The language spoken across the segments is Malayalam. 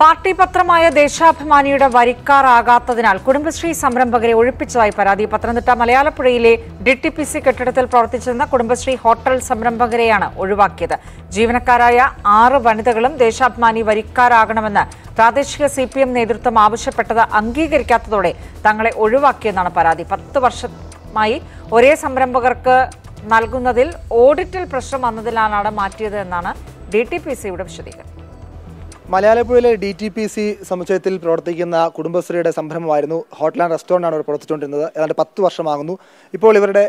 പാർട്ടി പത്രമായ ദേശാഭിമാനിയുടെ വരിക്കാറാകാത്തതിനാൽ കുടുംബശ്രീ സംരംഭകരെ ഒഴിപ്പിച്ചതായി പരാതി പത്തനംതിട്ട മലയാളപ്പുഴയിലെ ഡി ടി പി സി കെട്ടിടത്തിൽ പ്രവർത്തിച്ചിരുന്ന കുടുംബശ്രീ ഹോട്ടൽ സംരംഭകരെയാണ് ഒഴിവാക്കിയത് ജീവനക്കാരായ ആറ് വനിതകളും ദേശാഭിമാനി വരിക്കാരാകണമെന്ന് പ്രാദേശിക സി പി എം നേതൃത്വം ആവശ്യപ്പെട്ടത് അംഗീകരിക്കാത്തതോടെ തങ്ങളെ ഒഴിവാക്കിയെന്നാണ് പരാതി പത്ത് വർഷമായി ഒരേ സംരംഭകർക്ക് നൽകുന്നതിൽ ഓഡിറ്റിൽ പ്രശ്നം വന്നതിനാലാണ് മാറ്റിയത് എന്നാണ് ഡി ടി പി സിയുടെ വിശദീകരണം മലയാളപ്പുഴയിലെ ഡി ടി പി സി സമുച്ചയത്തിൽ പ്രവർത്തിക്കുന്ന കുടുംബശ്രീയുടെ സംരംഭമായിരുന്നു ഹോട്ടൽ ആൻഡ് ആണ് ഇവർ പ്രവർത്തിച്ചുകൊണ്ടിരുന്നത് ഏതാണ്ട് പത്ത് വർഷമാകുന്നു ഇപ്പോൾ ഇവരുടെ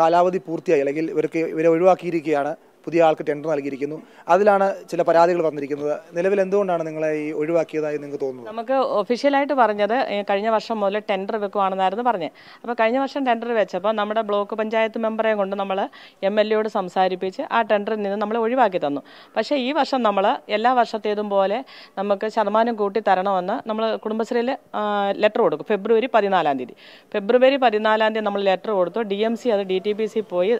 കാലാവധി പൂർത്തിയായി അല്ലെങ്കിൽ ഇവർക്ക് ഇവരെ ഒഴിവാക്കിയിരിക്കുകയാണ് പുതിയ ആൾക്ക് ടെൻഡർ നൽകിയിരിക്കുന്നു അതിലാണ് ചില പരാതികൾ വന്നിരിക്കുന്നത് നിലവിൽ എന്തുകൊണ്ടാണ് നിങ്ങളെ ഈ ഒഴിവാക്കിയതായി നിങ്ങൾക്ക് തോന്നുന്നത് നമുക്ക് ഒഫീഷ്യലായിട്ട് പറഞ്ഞത് കഴിഞ്ഞ വർഷം മുതൽ ടെൻഡർ വെക്കുവാണെന്നായിരുന്നു പറഞ്ഞത് അപ്പോൾ കഴിഞ്ഞ വർഷം ടെൻഡർ വെച്ചപ്പോൾ നമ്മുടെ ബ്ലോക്ക് പഞ്ചായത്ത് മെമ്പറെ കൊണ്ട് നമ്മൾ എം എൽ എയോട് സംസാരിപ്പിച്ച് ആ ടെൻഡറിൽ നിന്ന് നമ്മൾ ഒഴിവാക്കി തന്നു പക്ഷേ ഈ വർഷം നമ്മൾ എല്ലാ വർഷത്തേതും പോലെ നമുക്ക് ശതമാനം കൂട്ടി തരണമെന്ന് നമ്മൾ കുടുംബശ്രീയിൽ ലെറ്റർ കൊടുക്കും ഫെബ്രുവരി പതിനാലാം തീയതി ഫെബ്രുവരി പതിനാലാം തീയതി നമ്മൾ ലെറ്റർ കൊടുത്തു ഡി എം സി അത് ഡി ടി പി സി പോയി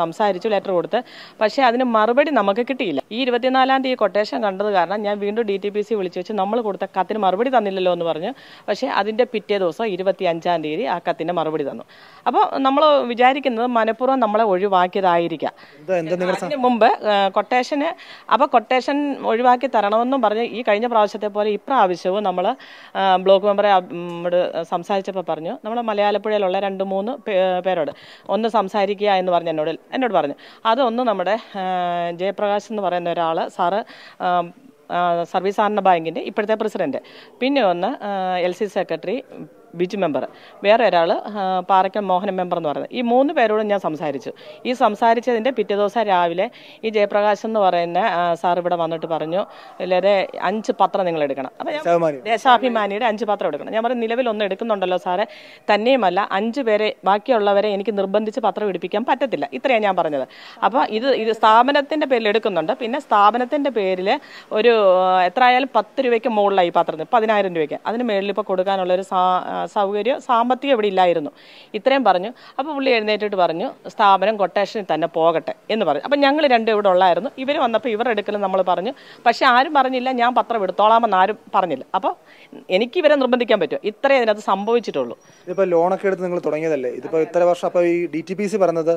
സംസാരിച്ചു ലെറ്റർ കൊടുത്ത് പക്ഷേ പക്ഷേ അതിന് മറുപടി നമുക്ക് കിട്ടിയില്ല ഈ ഇരുപത്തിനാലാം തീയതി കൊട്ടേഷൻ കണ്ടത് കാരണം ഞാൻ വീണ്ടും ഡി ടി പി സി വിളിച്ചു വെച്ച് നമ്മൾ കൊടുത്ത കത്തിന് മറുപടി തന്നില്ലല്ലോ എന്ന് പറഞ്ഞു പക്ഷേ അതിൻ്റെ പിറ്റേ ദിവസം ഇരുപത്തി അഞ്ചാം തീയതി ആ കത്തിൻ്റെ മറുപടി തന്നു അപ്പോൾ നമ്മൾ വിചാരിക്കുന്നത് മനഃപൂർവ്വം നമ്മളെ ഒഴിവാക്കിയതായിരിക്കാം അതിന് മുമ്പ് കൊട്ടേഷന് അപ്പോൾ കൊട്ടേഷൻ ഒഴിവാക്കി തരണമെന്നും പറഞ്ഞ് ഈ കഴിഞ്ഞ പ്രാവശ്യത്തെ പോലെ ഇപ്രാവശ്യവും നമ്മൾ ബ്ലോക്ക് മെമ്പറെ സംസാരിച്ചപ്പോൾ പറഞ്ഞു നമ്മൾ മലയാളപ്പുഴയിലുള്ള രണ്ട് മൂന്ന് പേരോട് ഒന്ന് സംസാരിക്കുക എന്ന് പറഞ്ഞു എന്നോട് എന്നോട് പറഞ്ഞു അതൊന്ന് നമ്മുടെ ജയപ്രകാശ് എന്ന് പറയുന്ന ഒരാൾ സാറ് സർവീസ് സഹകരണ ബാങ്കിൻ്റെ ഇപ്പോഴത്തെ പ്രസിഡൻറ്റ് പിന്നെ ഒന്ന് L C secretary Biju member വേറെ ഒരാൾ പാറയ്ക്കൽ മോഹനൻ മെമ്പർ എന്ന് പറയുന്നത് ഈ മൂന്ന് പേരോടും ഞാൻ സംസാരിച്ചു ഈ സംസാരിച്ചതിൻ്റെ പിറ്റേ ദിവസം രാവിലെ ഈ ജയപ്രകാശ് എന്ന് പറയുന്ന സാർ ഇവിടെ വന്നിട്ട് പറഞ്ഞു ഇല്ലാതെ അഞ്ച് പത്രം നിങ്ങൾ എടുക്കണം അപ്പം ദേശാഭിമാനിയുടെ അഞ്ച് പത്രം എടുക്കണം ഞാൻ പറഞ്ഞു നിലവിലൊന്നും എടുക്കുന്നുണ്ടല്ലോ സാറേ തന്നെയുമല്ല അഞ്ച് പേരെ ബാക്കിയുള്ളവരെ എനിക്ക് നിർബന്ധിച്ച് പത്രം എടുപ്പിക്കാൻ പറ്റത്തില്ല ഇത്രയാണ് ഞാൻ പറഞ്ഞത് അപ്പോൾ ഇത് ഇത് സ്ഥാപനത്തിൻ്റെ പേരിൽ എടുക്കുന്നുണ്ട് പിന്നെ സ്ഥാപനത്തിൻ്റെ പേരിൽ ഒരു എത്രയായാലും പത്ത് രൂപയ്ക്ക് മുകളിലായി പത്രത്തിന് പതിനായിരം രൂപയ്ക്ക് അതിന് മേളിൽ ഇപ്പോൾ കൊടുക്കാനുള്ള ഒരു സാ സൗകര്യം സാമ്പത്തികം ഇവിടെ ഇല്ലായിരുന്നു ഇത്രയും പറഞ്ഞു അപ്പോൾ പുള്ളി എഴുന്നേറ്റിട്ട് പറഞ്ഞു സ്ഥാപനം കൊട്ടേഷനിൽ തന്നെ പോകട്ടെ എന്ന് പറഞ്ഞു അപ്പം ഞങ്ങൾ രണ്ടും ഇവിടെ ഉള്ളായിരുന്നു ഇവർ വന്നപ്പോൾ ഇവരുടെ എടുക്കലും നമ്മൾ പറഞ്ഞു പക്ഷേ ആരും പറഞ്ഞില്ല ഞാൻ പത്രം എടുത്തോളാമെന്ന് ആരും പറഞ്ഞില്ല അപ്പോൾ എനിക്ക് ഇവരെ നിർബന്ധിക്കാൻ പറ്റുമോ ഇത്രേ അതിനകത്ത് സംഭവിച്ചിട്ടുള്ളൂ ഇതിപ്പോൾ ലോണൊക്കെ എടുത്ത് നിങ്ങൾ തുടങ്ങിയതല്ലേ ഇതിപ്പോൾ ഇത്ര വർഷം അപ്പോൾ ഈ ഡി ടി പി സി പറഞ്ഞത്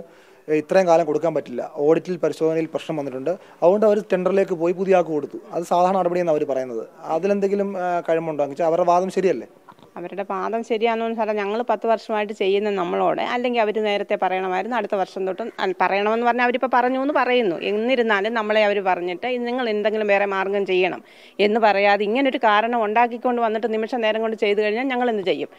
ഇത്രയും കാലം കൊടുക്കാൻ പറ്റില്ല ഓഡിറ്റിൽ പരിശോധനയിൽ പ്രശ്നം വന്നിട്ടുണ്ട് അതുകൊണ്ട് അവർ ടെൻഡറിലേക്ക് പോയി പുതിയ ആൾക്ക് കൊടുത്തു അത് സാധാരണ നടപടിയെന്നാണ് അവർ പറയുന്നത് അതിലെന്തെങ്കിലും കഴിമുണ്ടോ എന്ന് വെച്ചാൽ അവരുടെ വാദം ശരിയല്ലേ അവരുടെ പാദം ശരിയാണെന്ന് പറഞ്ഞാൽ ഞങ്ങൾ പത്ത് വർഷമായിട്ട് ചെയ്യുന്ന നമ്മളോട് അല്ലെങ്കിൽ അവർ നേരത്തെ പറയണമായിരുന്നു അടുത്ത വർഷം തൊട്ട് പറയണമെന്ന് പറഞ്ഞാൽ അവരിപ്പോൾ പറഞ്ഞു എന്ന് പറയുന്നു എന്നിരുന്നാലും നമ്മളെ അവർ പറഞ്ഞിട്ട് നിങ്ങൾ എന്തെങ്കിലും വേറെ മാർഗം ചെയ്യണം എന്ന് പറയാതെ ഇങ്ങനൊരു കാരണം ഉണ്ടാക്കിക്കൊണ്ട് വന്നിട്ട് നിമിഷം നേരം കൊണ്ട് ചെയ്തു കഴിഞ്ഞാൽ ഞങ്ങൾ എന്ത് ചെയ്യും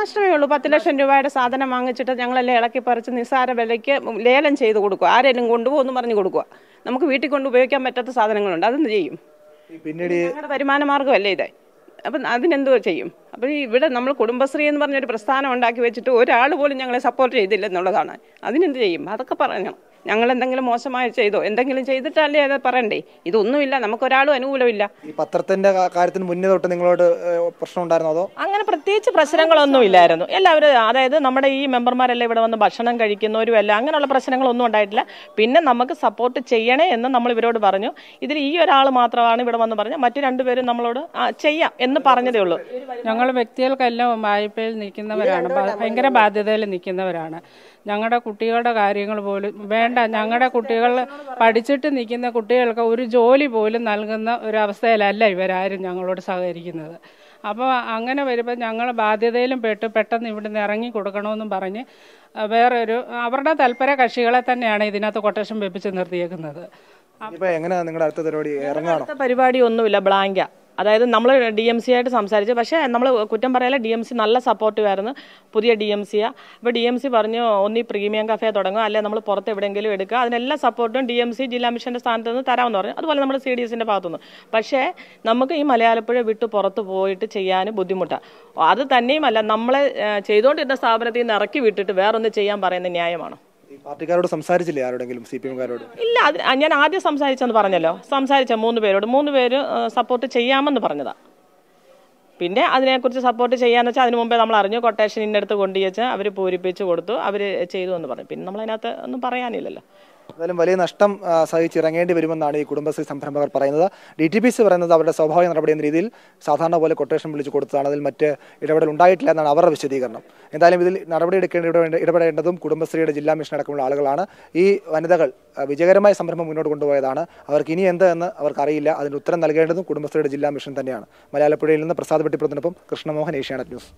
നഷ്ടമേ ഉള്ളൂ പത്ത് ലക്ഷം രൂപയുടെ സാധനം വാങ്ങിച്ചിട്ട് ഞങ്ങളെല്ലാം ഇളക്കി പറിച്ച് നിസ്സാര വിലയ്ക്ക് ലേലം ചെയ്ത് കൊടുക്കുക ആരെങ്കിലും കൊണ്ടുപോകും എന്ന് പറഞ്ഞു കൊടുക്കുക നമുക്ക് വീട്ടിൽ കൊണ്ട് ഉപയോഗിക്കാൻ പറ്റാത്ത സാധനങ്ങളുണ്ട് അതെന്ത് ചെയ്യും പിന്നീട് വരുമാന മാർഗ്ഗമല്ലേ ഇതേ അപ്പം അതിനെന്തോ ചെയ്യും അപ്പോൾ ഇവിടെ നമ്മൾ കുടുംബശ്രീ എന്ന് പറഞ്ഞൊരു പ്രസ്ഥാനം ഉണ്ടാക്കി വെച്ചിട്ട് ഒരാൾ പോലും ഞങ്ങളെ സപ്പോർട്ട് ചെയ്തില്ല എന്നുള്ളതാണ് അതിനെന്ത് ചെയ്യും അതൊക്കെ പറഞ്ഞു ഞങ്ങൾ എന്തെങ്കിലും മോശമായി ചെയ്തോ എന്തെങ്കിലും ചെയ്തിട്ടല്ലേ അത് പറയണ്ടേ ഇതൊന്നുമില്ല നമുക്കൊരാളും അനുകൂലമില്ല ഈ പത്രത്തിന്റെ കാര്യത്തിന് മുന്നേ തൊട്ട് നിങ്ങളോട് പ്രശ്നം ഉണ്ടായിരുന്നോ അതോ അങ്ങനെ പ്രത്യേകിച്ച് പ്രശ്നങ്ങളൊന്നും ഇല്ലായിരുന്നു എല്ലാവരും അതായത് നമ്മുടെ ഈ മെമ്പർമാരെല്ലാം ഇവിടെ വന്ന് ഭക്ഷണം കഴിക്കുന്നവരും എല്ലാം അങ്ങനെയുള്ള പ്രശ്നങ്ങളൊന്നും ഉണ്ടായിട്ടില്ല പിന്നെ നമുക്ക് സപ്പോർട്ട് ചെയ്യണേ എന്ന് നമ്മൾ ഇവരോട് പറഞ്ഞു ഇതിൽ ഈ ഒരാൾ മാത്രമാണ് ഇവിടെ വന്ന് പറഞ്ഞത് മറ്റു രണ്ടുപേരും നമ്മളോട് ചെയ്യാം എന്ന് പറഞ്ഞതേ ഉള്ളൂ ഞങ്ങൾ വ്യക്തികൾക്കെല്ലാം വായ്പയിൽ നിൽക്കുന്നവരാണ് ഭയങ്കര ബാധ്യതയിൽ നിൽക്കുന്നവരാണ് ഞങ്ങളുടെ കുട്ടികളുടെ കാര്യങ്ങൾ പോലും വേണ്ട ഞങ്ങളുടെ കുട്ടികൾ പഠിച്ചിട്ട് നിൽക്കുന്ന കുട്ടികൾക്ക് ഒരു ജോലി പോലും നൽകുന്ന ഒരു ഇവരാരും ഞങ്ങളോട് സഹകരിക്കുന്നത് അപ്പോൾ അങ്ങനെ വരുമ്പോൾ ഞങ്ങൾ ബാധ്യതയിലും പെട്ട് പെട്ടെന്ന് ഇവിടുന്ന് ഇറങ്ങി കൊടുക്കണമെന്നും പറഞ്ഞ് വേറൊരു അവരുടെ തൽപര കക്ഷികളെ തന്നെയാണ് ഇതിനകത്ത് കൊട്ടേഷൻ വെപ്പിച്ച് നിർത്തിയേക്കുന്നത് ഇപ്പൊ എങ്ങനെയാ നിങ്ങളുടെ അടുത്ത പരിപാടി പരിപാടി ഒന്നുമില്ല ബ്ലാങ്ക അതായത് നമ്മൾ ഡി എം സി ആയിട്ട് സംസാരിച്ചു പക്ഷേ നമ്മൾ കുറ്റം പറയല ഡി എം സി നല്ല സപ്പോർട്ടീവ് ആയിരുന്നു പുതിയ ഡി എം സിയാണ് അപ്പോൾ ഡി എം സി പറഞ്ഞു ഒന്നീ പ്രീമിയം കഫേ തുടങ്ങും അല്ലെങ്കിൽ നമ്മൾ പുറത്ത് എവിടെയെങ്കിലും എടുക്കുക അതിനെല്ലാ സപ്പോർട്ടും ഡി എം സി ജില്ലാ മിഷൻ്റെ സ്ഥാനത്ത് നിന്ന് തരാമെന്ന് പറഞ്ഞു അതുപോലെ നമ്മൾ സി ഡി എസിൻ്റെ ഭാഗത്തുനിന്ന് പക്ഷേ നമുക്ക് ഈ മലയാളപ്പുഴ വിട്ട് പുറത്ത് പോയിട്ട് ചെയ്യാൻ ബുദ്ധിമുട്ടാണ് അത് തന്നെയുമല്ല നമ്മളെ ചെയ്തുകൊണ്ടിരുന്ന സ്ഥാപനത്തിൽ നിന്ന് ഇറക്കി വിട്ടിട്ട് വേറൊന്ന് ചെയ്യാൻ പറയുന്ന ന്യായമാണോ പാർട്ടിക്കാരോട് സംസാരിച്ചില്ലേ ആരോടെങ്കിലും സി പി എംകാരോട് ഇല്ല ഞാൻ ആദ്യം സംസാരിച്ചെന്ന് പറഞ്ഞല്ലോ സംസാരിച്ച മൂന്ന് പേരോട് മൂന്ന് പേര് സപ്പോർട്ട് ചെയ്യാമെന്ന് പറഞ്ഞതാ പിന്നെ അതിനെക്കുറിച്ച് സപ്പോർട്ട് ചെയ്യാന്ന് വെച്ചാൽ അതിന് മുമ്പേ നമ്മൾ അറിഞ്ഞു കൊട്ടേഷൻ ഇന്നടുത്ത് കൊണ്ടുവച്ച് അവർ പൂരിപ്പിച്ച് കൊടുത്തു അവർ ചെയ്തു എന്ന് പറഞ്ഞു പിന്നെ നമ്മൾ ഒന്നും പറയാനില്ലല്ലോ എന്തായാലും വലിയ നഷ്ടം സഹിച്ചിറങ്ങേണ്ടി വരുമെന്നാണ് ഈ കുടുംബശ്രീ സംരംഭകർ പറയുന്നത് ഡി ടി പി സി പറയുന്നത് അവരുടെ സ്വാഭാവിക നടപടി എന്ന രീതിയിൽ സാധാരണ പോലെ കൊട്ടേഷൻ വിളിച്ചു കൊടുത്തതാണ് അതിൽ മറ്റ് ഇടപെടൽ ഉണ്ടായിട്ടില്ല എന്നാണ് അവരുടെ വിശദീകരണം എന്തായാലും ഇതിൽ നടപടി എടുക്കേണ്ട ഇടപെടേണ്ടതും കുടുംബശ്രീയുടെ ജില്ലാ മിഷൻ അടക്കമുള്ള ആളുകളാണ് ഈ വനിതകൾ വിജയകരമായ സംരംഭം മുന്നോട്ട് കൊണ്ടുപോയതാണ് അവർക്ക് ഇനി എന്ത് എന്ന് അവർക്കറിയില്ല അതിന് ഉത്തരം നൽകേണ്ടതും കുടുംബശ്രീയുടെ ജില്ലാ മിഷൻ തന്നെയാണ് മലയാളപ്പുഴയിൽ നിന്ന് പ്രസാദ് പെട്ടിപ്പുറത്തിനൊപ്പം കൃഷ്ണമോഹൻ ഏഷ്യാനെറ്റ് ന്യൂസ്